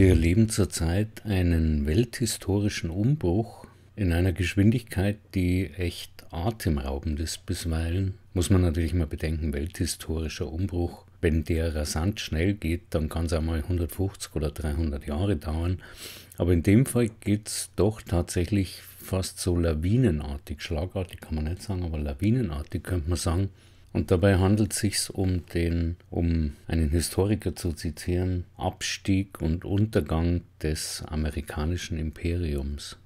Wir erleben zurzeit einen welthistorischen Umbruch in einer Geschwindigkeit, die echt atemraubend ist bisweilen. Muss man natürlich mal bedenken, welthistorischer Umbruch. Wenn der rasant schnell geht, dann kann es einmal 150 oder 300 Jahre dauern. Aber in dem Fall geht es doch tatsächlich fast so lawinenartig, schlagartig kann man nicht sagen, aber lawinenartig könnte man sagen. Und dabei handelt es sich um den, um einen Historiker zu zitieren, Abstieg und Untergang des amerikanischen Imperiums,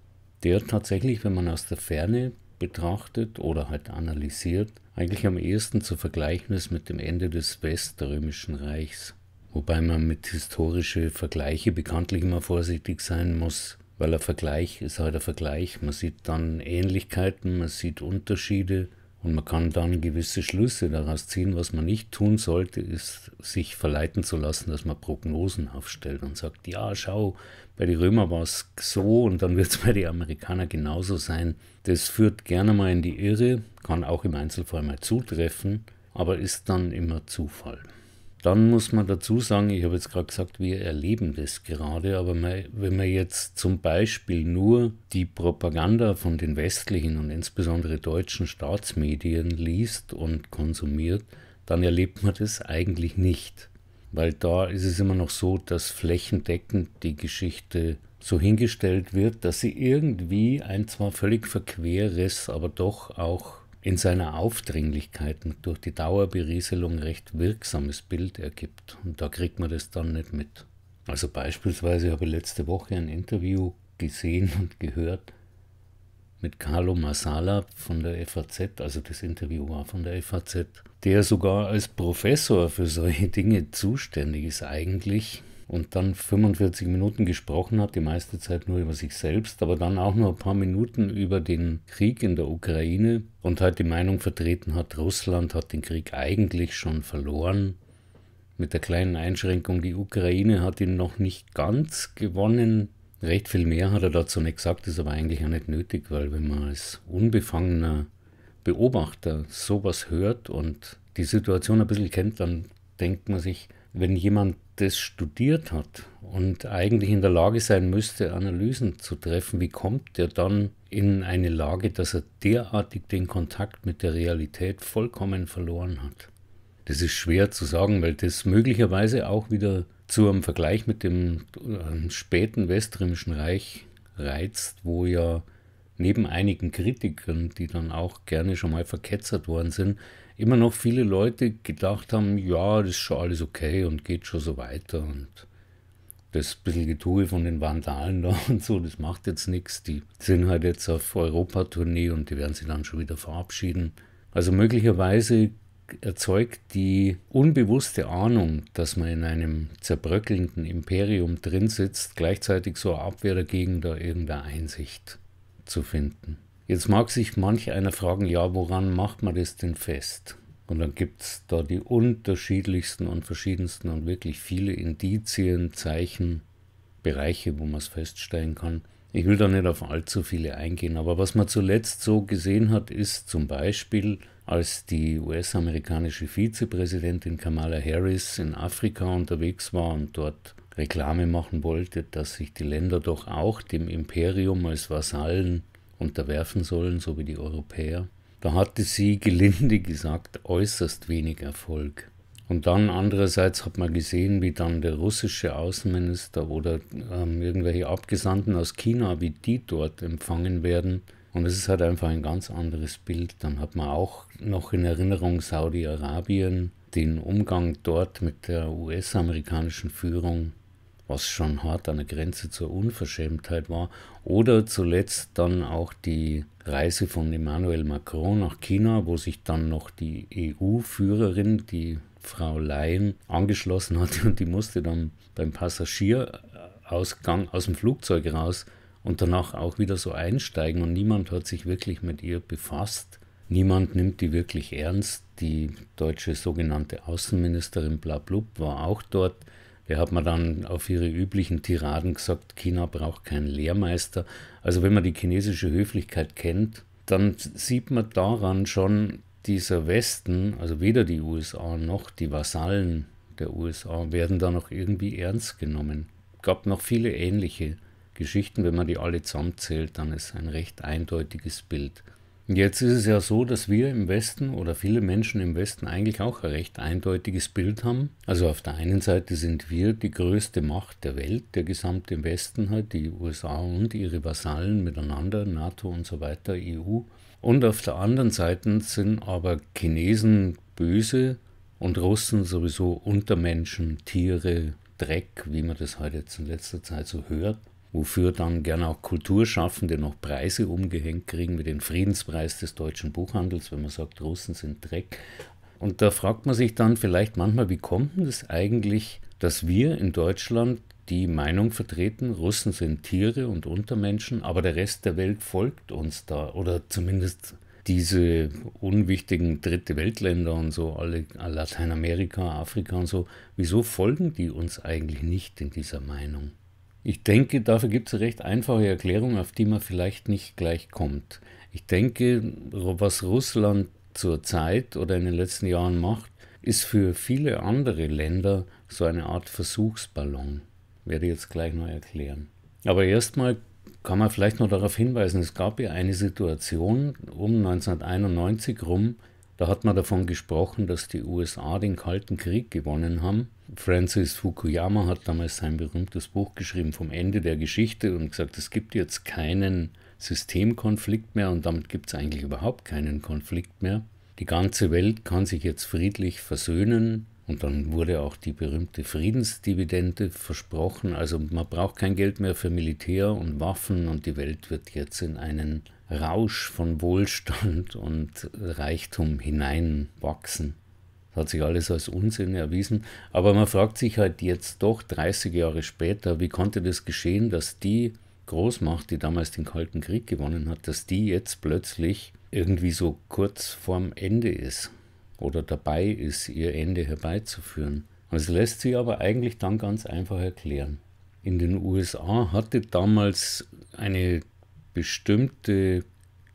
der tatsächlich, wenn man aus der Ferne betrachtet oder halt analysiert, eigentlich am ehesten zu vergleichen ist mit dem Ende des Weströmischen Reichs. Wobei man mit historische Vergleiche bekanntlich immer vorsichtig sein muss, weil ein Vergleich ist halt ein Vergleich. Man sieht dann Ähnlichkeiten, man sieht Unterschiede, und man kann dann gewisse Schlüsse daraus ziehen. Was man nicht tun sollte, ist sich verleiten zu lassen, dass man Prognosen aufstellt und sagt, ja, schau, bei den Römer war es so und dann wird es bei den Amerikanern genauso sein. Das führt gerne mal in die Irre, kann auch im Einzelfall mal zutreffen, aber ist dann immer Zufall. Dann muss man dazu sagen, ich habe jetzt gerade gesagt, wir erleben das gerade, aber wenn man jetzt zum Beispiel nur die Propaganda von den westlichen und insbesondere deutschen Staatsmedien liest und konsumiert, dann erlebt man das eigentlich nicht. Weil da ist es immer noch so, dass flächendeckend die Geschichte so hingestellt wird, dass sie irgendwie ein zwar völlig verqueres, aber doch auch in seiner Aufdringlichkeit durch die Dauerberieselung recht wirksames Bild ergibt. Und da kriegt man das dann nicht mit. Also beispielsweise habe ich letzte Woche ein Interview gesehen und gehört mit Carlo Masala von der FAZ, also das Interview war von der FAZ, der sogar als Professor für solche Dinge zuständig ist eigentlich und dann 45 Minuten gesprochen hat, die meiste Zeit nur über sich selbst, aber dann auch nur ein paar Minuten über den Krieg in der Ukraine und halt die Meinung vertreten hat, Russland hat den Krieg eigentlich schon verloren. Mit der kleinen Einschränkung, die Ukraine hat ihn noch nicht ganz gewonnen. Recht viel mehr hat er dazu nicht gesagt, ist aber eigentlich auch nicht nötig, weil wenn man als unbefangener Beobachter sowas hört und die Situation ein bisschen kennt, dann denkt man sich, wenn jemand das studiert hat und eigentlich in der Lage sein müsste, Analysen zu treffen, wie kommt der dann in eine Lage, dass er derartig den Kontakt mit der Realität vollkommen verloren hat? Das ist schwer zu sagen, weil das möglicherweise auch wieder zu einem Vergleich mit dem äh, späten Weströmischen Reich reizt, wo ja neben einigen Kritikern, die dann auch gerne schon mal verketzert worden sind, immer noch viele Leute gedacht haben, ja, das ist schon alles okay und geht schon so weiter und das bisschen Getue von den Vandalen da und so, das macht jetzt nichts. Die sind halt jetzt auf Europa-Tournee und die werden sich dann schon wieder verabschieden. Also möglicherweise erzeugt die unbewusste Ahnung, dass man in einem zerbröckelnden Imperium drin sitzt, gleichzeitig so eine Abwehr dagegen da irgendeine Einsicht zu finden. Jetzt mag sich manch einer fragen, ja, woran macht man das denn fest? Und dann gibt es da die unterschiedlichsten und verschiedensten und wirklich viele Indizien, Zeichen, Bereiche, wo man es feststellen kann. Ich will da nicht auf allzu viele eingehen, aber was man zuletzt so gesehen hat, ist zum Beispiel, als die US-amerikanische Vizepräsidentin Kamala Harris in Afrika unterwegs war und dort Reklame machen wollte, dass sich die Länder doch auch dem Imperium als Vasallen unterwerfen sollen, so wie die Europäer. Da hatte sie, gelinde gesagt, äußerst wenig Erfolg. Und dann andererseits hat man gesehen, wie dann der russische Außenminister oder ähm, irgendwelche Abgesandten aus China, wie die dort empfangen werden. Und es ist halt einfach ein ganz anderes Bild. Dann hat man auch noch in Erinnerung Saudi-Arabien, den Umgang dort mit der US-amerikanischen Führung was schon hart an der Grenze zur Unverschämtheit war. Oder zuletzt dann auch die Reise von Emmanuel Macron nach China, wo sich dann noch die EU-Führerin, die Frau Leyen, angeschlossen hatte und die musste dann beim Passagierausgang aus dem Flugzeug raus und danach auch wieder so einsteigen und niemand hat sich wirklich mit ihr befasst. Niemand nimmt die wirklich ernst. Die deutsche sogenannte Außenministerin Blablub war auch dort. Der hat mir dann auf ihre üblichen Tiraden gesagt, China braucht keinen Lehrmeister. Also wenn man die chinesische Höflichkeit kennt, dann sieht man daran schon, dieser Westen, also weder die USA noch die Vasallen der USA werden da noch irgendwie ernst genommen. Es Gab noch viele ähnliche Geschichten, wenn man die alle zusammenzählt, dann ist ein recht eindeutiges Bild. Jetzt ist es ja so, dass wir im Westen oder viele Menschen im Westen eigentlich auch ein recht eindeutiges Bild haben. Also auf der einen Seite sind wir die größte Macht der Welt, der gesamte Westen halt, die USA und ihre Vasallen miteinander, NATO und so weiter, EU. Und auf der anderen Seite sind aber Chinesen böse und Russen sowieso Untermenschen, Tiere, Dreck, wie man das heute halt jetzt in letzter Zeit so hört wofür dann gerne auch Kulturschaffende noch Preise umgehängt kriegen, wie den Friedenspreis des deutschen Buchhandels, wenn man sagt, Russen sind Dreck. Und da fragt man sich dann vielleicht manchmal, wie kommt denn das eigentlich, dass wir in Deutschland die Meinung vertreten, Russen sind Tiere und Untermenschen, aber der Rest der Welt folgt uns da oder zumindest diese unwichtigen dritte Weltländer und so, alle Lateinamerika, Afrika und so, wieso folgen die uns eigentlich nicht in dieser Meinung? Ich denke, dafür gibt es eine recht einfache Erklärung, auf die man vielleicht nicht gleich kommt. Ich denke, was Russland zurzeit oder in den letzten Jahren macht, ist für viele andere Länder so eine Art Versuchsballon. Werde ich jetzt gleich noch erklären. Aber erstmal kann man vielleicht noch darauf hinweisen, es gab ja eine Situation um 1991 rum, da hat man davon gesprochen, dass die USA den Kalten Krieg gewonnen haben. Francis Fukuyama hat damals sein berühmtes Buch geschrieben vom Ende der Geschichte und gesagt, es gibt jetzt keinen Systemkonflikt mehr und damit gibt es eigentlich überhaupt keinen Konflikt mehr. Die ganze Welt kann sich jetzt friedlich versöhnen und dann wurde auch die berühmte Friedensdividende versprochen. Also man braucht kein Geld mehr für Militär und Waffen und die Welt wird jetzt in einen Rausch von Wohlstand und Reichtum hineinwachsen. Das hat sich alles als Unsinn erwiesen. Aber man fragt sich halt jetzt doch 30 Jahre später, wie konnte das geschehen, dass die Großmacht, die damals den Kalten Krieg gewonnen hat, dass die jetzt plötzlich irgendwie so kurz vorm Ende ist oder dabei ist, ihr Ende herbeizuführen. Es lässt sich aber eigentlich dann ganz einfach erklären. In den USA hatte damals eine bestimmte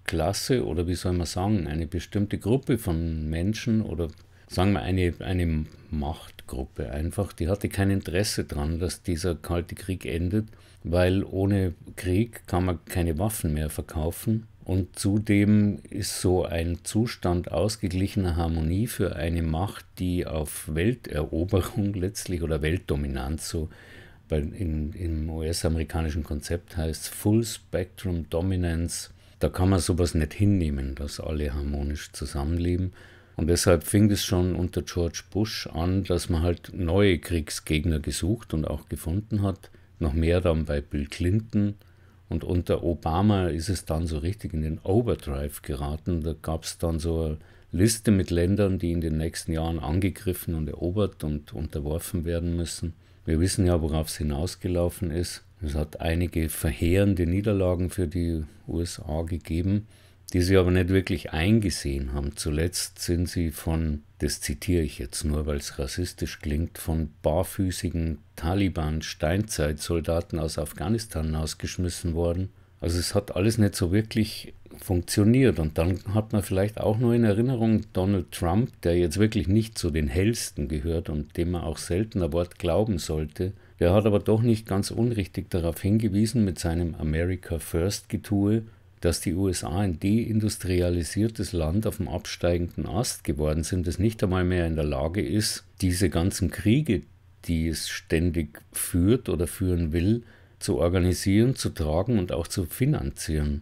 Klasse oder wie soll man sagen, eine bestimmte Gruppe von Menschen oder sagen wir eine, eine Machtgruppe einfach, die hatte kein Interesse daran, dass dieser Kalte Krieg endet, weil ohne Krieg kann man keine Waffen mehr verkaufen und zudem ist so ein Zustand ausgeglichener Harmonie für eine Macht, die auf Welteroberung letztlich oder Weltdominanz, so bei, in, im US-amerikanischen Konzept heißt Full Spectrum Dominance, da kann man sowas nicht hinnehmen, dass alle harmonisch zusammenleben. Und deshalb fing es schon unter George Bush an, dass man halt neue Kriegsgegner gesucht und auch gefunden hat. Noch mehr dann bei Bill Clinton und unter Obama ist es dann so richtig in den Overdrive geraten. Da gab es dann so eine Liste mit Ländern, die in den nächsten Jahren angegriffen und erobert und unterworfen werden müssen. Wir wissen ja, worauf es hinausgelaufen ist. Es hat einige verheerende Niederlagen für die USA gegeben die sie aber nicht wirklich eingesehen haben. Zuletzt sind sie von, das zitiere ich jetzt nur, weil es rassistisch klingt, von barfüßigen Taliban-Steinzeitsoldaten aus Afghanistan ausgeschmissen worden. Also es hat alles nicht so wirklich funktioniert. Und dann hat man vielleicht auch nur in Erinnerung Donald Trump, der jetzt wirklich nicht zu den hellsten gehört und dem man auch seltener Wort glauben sollte. Der hat aber doch nicht ganz unrichtig darauf hingewiesen mit seinem America First Getue, dass die USA ein deindustrialisiertes Land auf dem absteigenden Ast geworden sind, das nicht einmal mehr in der Lage ist, diese ganzen Kriege, die es ständig führt oder führen will, zu organisieren, zu tragen und auch zu finanzieren.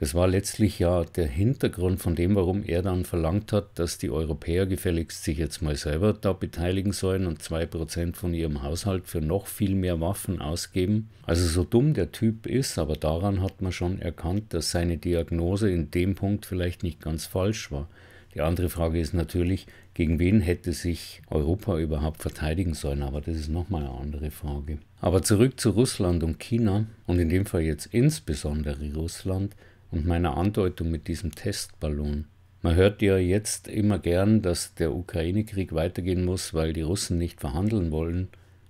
Das war letztlich ja der Hintergrund von dem, warum er dann verlangt hat, dass die Europäer gefälligst sich jetzt mal selber da beteiligen sollen und 2% von ihrem Haushalt für noch viel mehr Waffen ausgeben. Also so dumm der Typ ist, aber daran hat man schon erkannt, dass seine Diagnose in dem Punkt vielleicht nicht ganz falsch war. Die andere Frage ist natürlich, gegen wen hätte sich Europa überhaupt verteidigen sollen, aber das ist nochmal eine andere Frage. Aber zurück zu Russland und China und in dem Fall jetzt insbesondere Russland und meiner Andeutung mit diesem Testballon. Man hört ja jetzt immer gern, dass der Ukraine-Krieg weitergehen muss, weil die Russen nicht verhandeln wollen.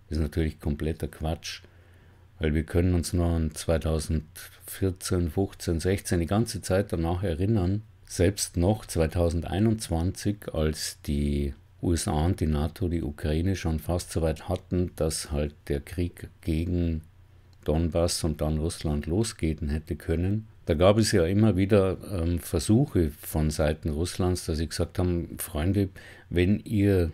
Das ist natürlich kompletter Quatsch, weil wir können uns nur an 2014, 15, 16 die ganze Zeit danach erinnern, selbst noch 2021, als die USA und die NATO die Ukraine schon fast so weit hatten, dass halt der Krieg gegen Donbass und dann Russland losgehen hätte können, da gab es ja immer wieder ähm, Versuche von Seiten Russlands, dass sie gesagt haben, Freunde, wenn ihr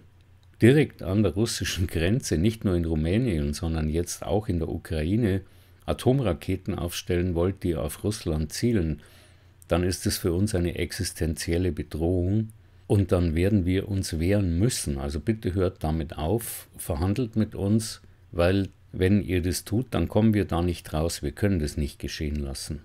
direkt an der russischen Grenze, nicht nur in Rumänien, sondern jetzt auch in der Ukraine, Atomraketen aufstellen wollt, die auf Russland zielen, dann ist es für uns eine existenzielle Bedrohung und dann werden wir uns wehren müssen. Also bitte hört damit auf, verhandelt mit uns, weil wenn ihr das tut, dann kommen wir da nicht raus, wir können das nicht geschehen lassen.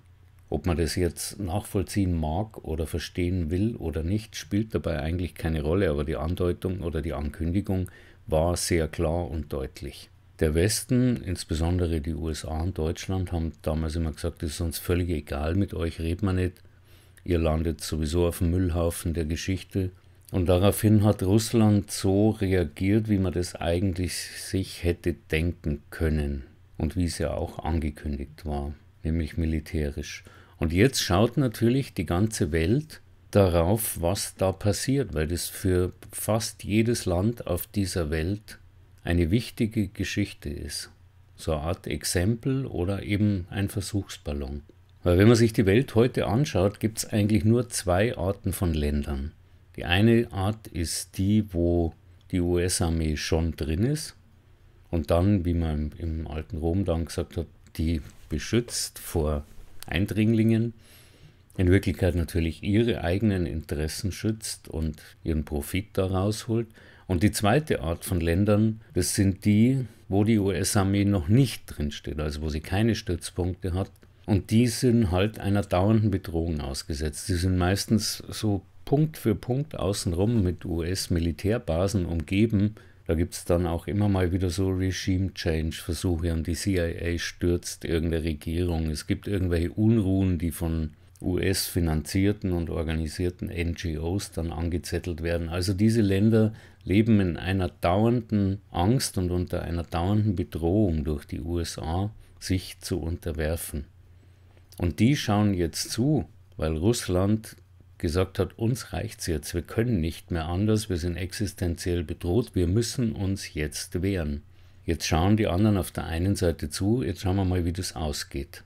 Ob man das jetzt nachvollziehen mag oder verstehen will oder nicht, spielt dabei eigentlich keine Rolle, aber die Andeutung oder die Ankündigung war sehr klar und deutlich. Der Westen, insbesondere die USA und Deutschland, haben damals immer gesagt, es ist uns völlig egal, mit euch redet man nicht, ihr landet sowieso auf dem Müllhaufen der Geschichte. Und daraufhin hat Russland so reagiert, wie man das eigentlich sich hätte denken können und wie es ja auch angekündigt war, nämlich militärisch. Und jetzt schaut natürlich die ganze Welt darauf, was da passiert, weil das für fast jedes Land auf dieser Welt eine wichtige Geschichte ist. So eine Art Exempel oder eben ein Versuchsballon. Weil wenn man sich die Welt heute anschaut, gibt es eigentlich nur zwei Arten von Ländern. Die eine Art ist die, wo die US-Armee schon drin ist und dann, wie man im, im alten Rom dann gesagt hat, die beschützt vor Eindringlingen in Wirklichkeit natürlich ihre eigenen Interessen schützt und ihren Profit daraus holt. Und die zweite Art von Ländern, das sind die, wo die US-Armee noch nicht drinsteht, also wo sie keine Stützpunkte hat. Und die sind halt einer dauernden Bedrohung ausgesetzt. Die sind meistens so Punkt für Punkt außenrum mit US-Militärbasen umgeben, da gibt es dann auch immer mal wieder so Regime-Change-Versuche und die CIA stürzt irgendeine Regierung. Es gibt irgendwelche Unruhen, die von US-finanzierten und organisierten NGOs dann angezettelt werden. Also diese Länder leben in einer dauernden Angst und unter einer dauernden Bedrohung durch die USA, sich zu unterwerfen. Und die schauen jetzt zu, weil Russland gesagt hat, uns reicht's jetzt, wir können nicht mehr anders, wir sind existenziell bedroht, wir müssen uns jetzt wehren. Jetzt schauen die anderen auf der einen Seite zu, jetzt schauen wir mal, wie das ausgeht.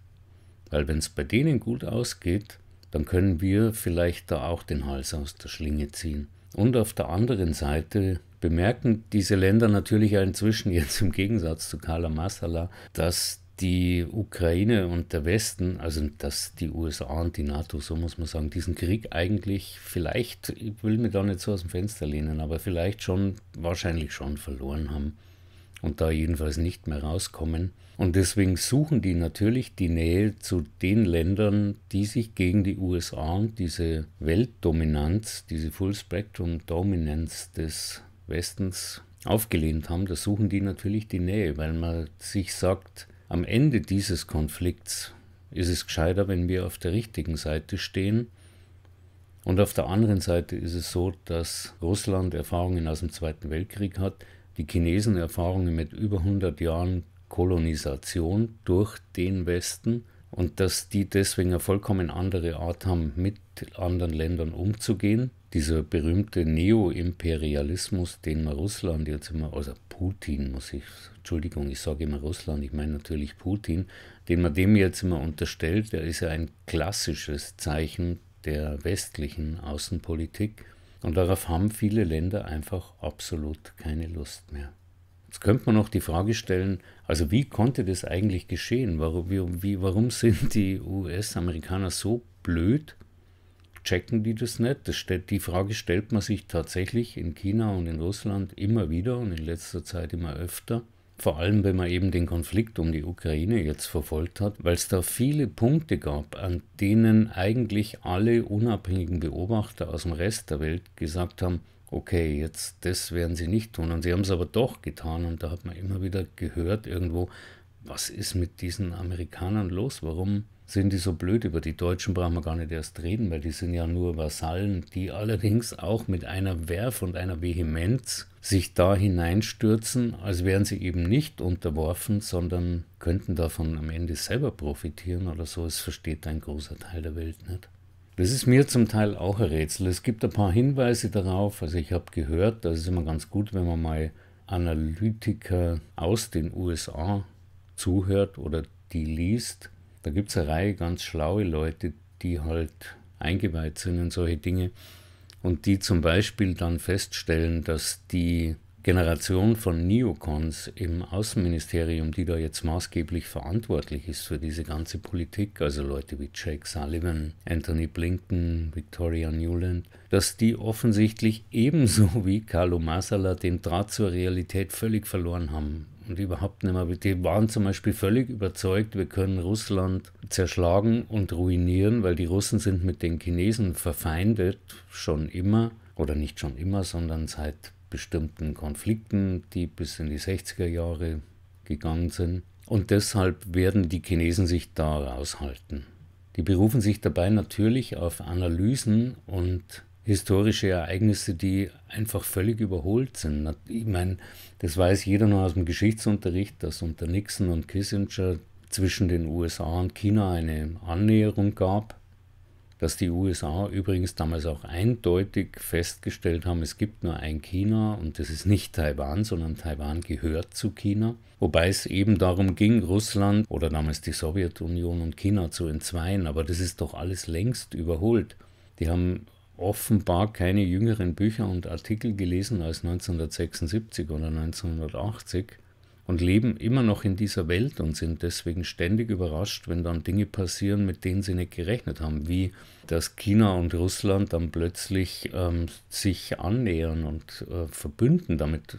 Weil wenn es bei denen gut ausgeht, dann können wir vielleicht da auch den Hals aus der Schlinge ziehen. Und auf der anderen Seite bemerken diese Länder natürlich inzwischen jetzt im Gegensatz zu Kala Masala, dass die Ukraine und der Westen, also dass die USA und die NATO, so muss man sagen, diesen Krieg eigentlich vielleicht, ich will mir da nicht so aus dem Fenster lehnen, aber vielleicht schon, wahrscheinlich schon verloren haben und da jedenfalls nicht mehr rauskommen. Und deswegen suchen die natürlich die Nähe zu den Ländern, die sich gegen die USA und diese Weltdominanz, diese Full Spectrum Dominance des Westens aufgelehnt haben. Da suchen die natürlich die Nähe, weil man sich sagt, am Ende dieses Konflikts ist es gescheiter, wenn wir auf der richtigen Seite stehen. Und auf der anderen Seite ist es so, dass Russland Erfahrungen aus dem Zweiten Weltkrieg hat, die Chinesen Erfahrungen mit über 100 Jahren Kolonisation durch den Westen und dass die deswegen eine vollkommen andere Art haben, mit anderen Ländern umzugehen. Dieser berühmte Neoimperialismus, den man Russland jetzt immer, also Putin muss ich Entschuldigung, ich sage immer Russland, ich meine natürlich Putin, den man dem jetzt immer unterstellt, der ist ja ein klassisches Zeichen der westlichen Außenpolitik. Und darauf haben viele Länder einfach absolut keine Lust mehr. Jetzt könnte man noch die Frage stellen, also wie konnte das eigentlich geschehen? Warum, wie, warum sind die US-Amerikaner so blöd? Checken die das nicht? Das stellt, die Frage stellt man sich tatsächlich in China und in Russland immer wieder und in letzter Zeit immer öfter. Vor allem, wenn man eben den Konflikt um die Ukraine jetzt verfolgt hat, weil es da viele Punkte gab, an denen eigentlich alle unabhängigen Beobachter aus dem Rest der Welt gesagt haben, okay, jetzt das werden sie nicht tun. Und sie haben es aber doch getan und da hat man immer wieder gehört irgendwo, was ist mit diesen Amerikanern los? Warum sind die so blöd? Über die Deutschen brauchen wir gar nicht erst reden, weil die sind ja nur Vasallen, die allerdings auch mit einer Werf und einer Vehemenz sich da hineinstürzen, als wären sie eben nicht unterworfen, sondern könnten davon am Ende selber profitieren oder so. Es versteht ein großer Teil der Welt nicht. Das ist mir zum Teil auch ein Rätsel. Es gibt ein paar Hinweise darauf. Also ich habe gehört, das ist immer ganz gut, wenn man mal Analytiker aus den USA zuhört oder die liest, da gibt es eine Reihe ganz schlaue Leute, die halt eingeweiht sind in solche Dinge und die zum Beispiel dann feststellen, dass die Generation von Neocons im Außenministerium, die da jetzt maßgeblich verantwortlich ist für diese ganze Politik, also Leute wie Jake Sullivan, Anthony Blinken, Victoria Newland, dass die offensichtlich ebenso wie Carlo Masala den Draht zur Realität völlig verloren haben und überhaupt nicht mehr. Die waren zum Beispiel völlig überzeugt, wir können Russland zerschlagen und ruinieren, weil die Russen sind mit den Chinesen verfeindet schon immer oder nicht schon immer, sondern seit bestimmten Konflikten, die bis in die 60er Jahre gegangen sind. Und deshalb werden die Chinesen sich da raushalten. Die berufen sich dabei natürlich auf Analysen und historische Ereignisse, die einfach völlig überholt sind. Ich meine, das weiß jeder nur aus dem Geschichtsunterricht, dass unter Nixon und Kissinger zwischen den USA und China eine Annäherung gab, dass die USA übrigens damals auch eindeutig festgestellt haben, es gibt nur ein China und das ist nicht Taiwan, sondern Taiwan gehört zu China. Wobei es eben darum ging, Russland oder damals die Sowjetunion und China zu entzweien, aber das ist doch alles längst überholt. Die haben offenbar keine jüngeren Bücher und Artikel gelesen als 1976 oder 1980 und leben immer noch in dieser Welt und sind deswegen ständig überrascht, wenn dann Dinge passieren, mit denen sie nicht gerechnet haben, wie dass China und Russland dann plötzlich ähm, sich annähern und äh, verbünden. Damit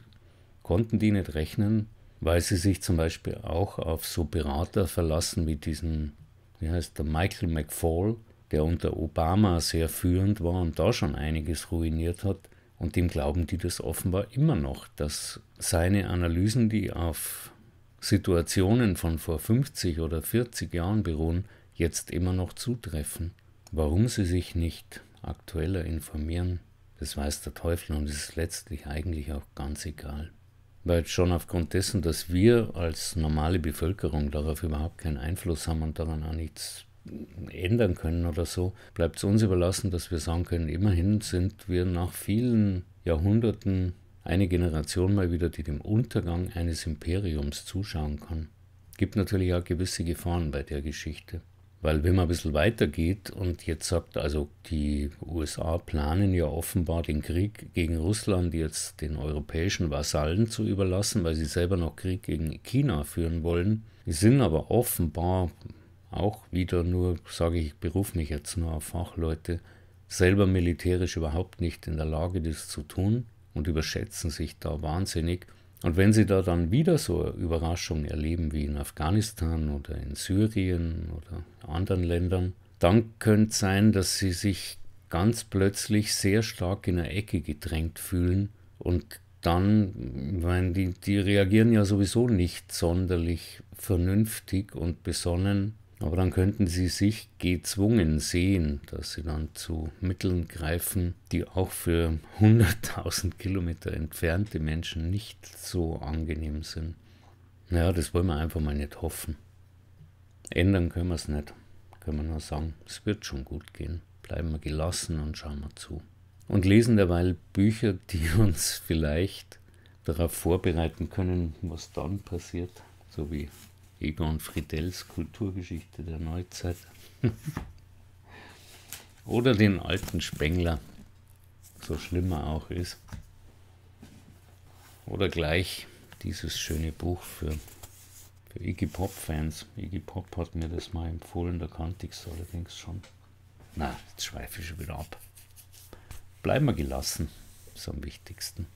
konnten die nicht rechnen, weil sie sich zum Beispiel auch auf so Berater verlassen wie diesen, wie heißt der, Michael McFall, der unter Obama sehr führend war und da schon einiges ruiniert hat. Und dem glauben die das offenbar immer noch, dass seine Analysen, die auf Situationen von vor 50 oder 40 Jahren beruhen, jetzt immer noch zutreffen. Warum sie sich nicht aktueller informieren, das weiß der Teufel und es ist letztlich eigentlich auch ganz egal. Weil schon aufgrund dessen, dass wir als normale Bevölkerung darauf überhaupt keinen Einfluss haben und daran auch nichts ändern können oder so, bleibt es uns überlassen, dass wir sagen können, immerhin sind wir nach vielen Jahrhunderten eine Generation mal wieder, die dem Untergang eines Imperiums zuschauen kann. Gibt natürlich auch gewisse Gefahren bei der Geschichte. Weil wenn man ein bisschen weitergeht und jetzt sagt, also die USA planen ja offenbar den Krieg gegen Russland jetzt den europäischen Vasallen zu überlassen, weil sie selber noch Krieg gegen China führen wollen, sind aber offenbar auch wieder nur, sage ich, ich berufe mich jetzt nur auf Fachleute, selber militärisch überhaupt nicht in der Lage, das zu tun und überschätzen sich da wahnsinnig. Und wenn sie da dann wieder so Überraschungen erleben wie in Afghanistan oder in Syrien oder anderen Ländern, dann könnte es sein, dass sie sich ganz plötzlich sehr stark in eine Ecke gedrängt fühlen und dann, weil die, die reagieren ja sowieso nicht sonderlich vernünftig und besonnen aber dann könnten sie sich gezwungen sehen, dass sie dann zu Mitteln greifen, die auch für 100.000 Kilometer entfernte Menschen nicht so angenehm sind. Naja, das wollen wir einfach mal nicht hoffen. Ändern können wir es nicht. Können wir nur sagen, es wird schon gut gehen. Bleiben wir gelassen und schauen wir zu. Und lesen derweil Bücher, die uns vielleicht darauf vorbereiten können, was dann passiert. So wie Egon Friedels Kulturgeschichte der Neuzeit. Oder den alten Spengler, so schlimm er auch ist. Oder gleich dieses schöne Buch für, für Iggy Pop-Fans. Iggy Pop hat mir das mal empfohlen, da kannte ich es allerdings schon. Na, jetzt schweife ich schon wieder ab. Bleiben wir gelassen, ist am wichtigsten.